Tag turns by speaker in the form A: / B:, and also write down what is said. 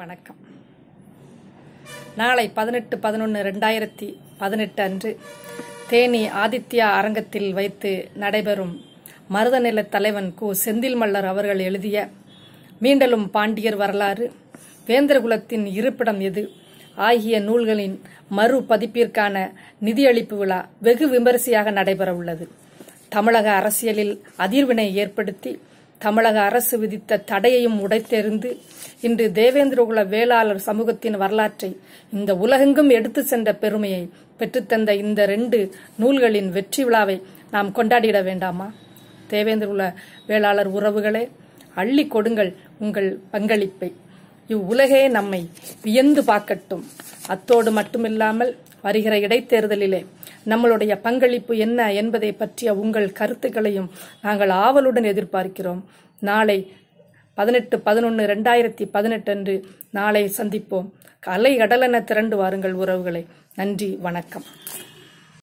A: வணக்கம் நாளை பதினெட்டு பதினொன்று ரெண்டாயிரத்தி பதினெட்டு அன்று தேனி ஆதித்யா அரங்கத்தில் வைத்து நடைபெறும் மருதநில தலைவன் கு செந்தில் மல்லர் அவர்கள் எழுதிய மீண்டலும் பாண்டியர் வரலாறு வேந்திரகுலத்தின் இருப்பிடம் எது ஆகிய நூல்களின் மறு பதிப்பிற்கான நிதியளிப்பு விழா வெகு விமரிசையாக நடைபெற உள்ளது தமிழக அரசியலில் அதிர்வினை ஏற்படுத்தி தமிழக அரசு விதித்த தடையையும் உடைத்தெறிந்து இன்று தேவேந்திரகுல வேளாளர் சமூகத்தின் வரலாற்றை இந்த உலகெங்கும் எடுத்து சென்ற பெருமையை பெற்றுத்தந்த இந்த ரெண்டு நூல்களின் வெற்றி விழாவை நாம் கொண்டாடிட வேண்டாமா தேவேந்திரகுல வேளாளர் உறவுகளே அள்ளி கொடுங்கள் உங்கள் பங்களிப்பை இவ்வுலகே நம்மை வியந்து பார்க்கட்டும் அத்தோடு மட்டுமில்லாமல் வருகிற இடைத்தேர்தலிலே நம்மளுடைய பங்களிப்பு என்ன என்பதை பற்றிய உங்கள் கருத்துக்களையும் நாங்கள் ஆவலுடன் எதிர்பார்க்கிறோம் நாளை பதினெட்டு பதினொன்று ரெண்டாயிரத்தி பதினெட்டு அன்று நாளை சந்திப்போம் கலை கடலென திரண்டு வாருங்கள் உறவுகளை நன்றி வணக்கம்